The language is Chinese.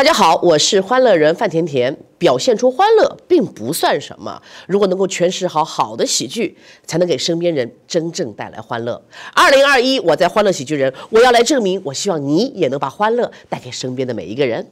大家好，我是欢乐人范甜甜。表现出欢乐并不算什么，如果能够诠释好好的喜剧，才能给身边人真正带来欢乐。二零二一，我在欢乐喜剧人，我要来证明。我希望你也能把欢乐带给身边的每一个人。